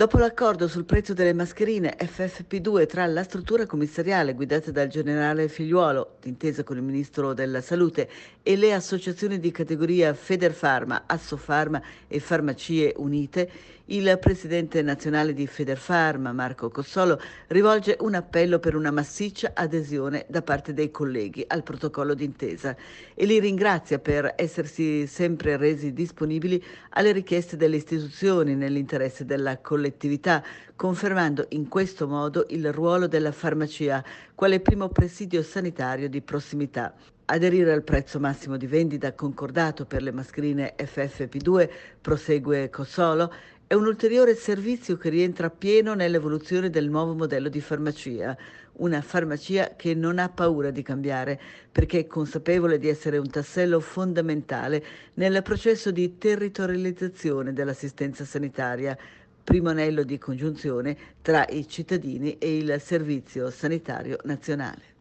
Dopo l'accordo sul prezzo delle mascherine FFP2 tra la struttura commissariale guidata dal generale Figliuolo, d'intesa con il ministro della Salute, e le associazioni di categoria Federfarma, Assofarma e Farmacie Unite, il presidente nazionale di Federfarma, Marco Cossolo, rivolge un appello per una massiccia adesione da parte dei colleghi al protocollo d'intesa e li ringrazia per essersi sempre resi disponibili alle richieste delle istituzioni nell'interesse della collettività collettività, confermando in questo modo il ruolo della farmacia quale primo presidio sanitario di prossimità aderire al prezzo massimo di vendita concordato per le mascherine FFP2, prosegue Cossolo, è un ulteriore servizio che rientra pieno nell'evoluzione del nuovo modello di farmacia, una farmacia che non ha paura di cambiare perché è consapevole di essere un tassello fondamentale nel processo di territorializzazione dell'assistenza sanitaria, primo anello di congiunzione tra i cittadini e il Servizio Sanitario Nazionale.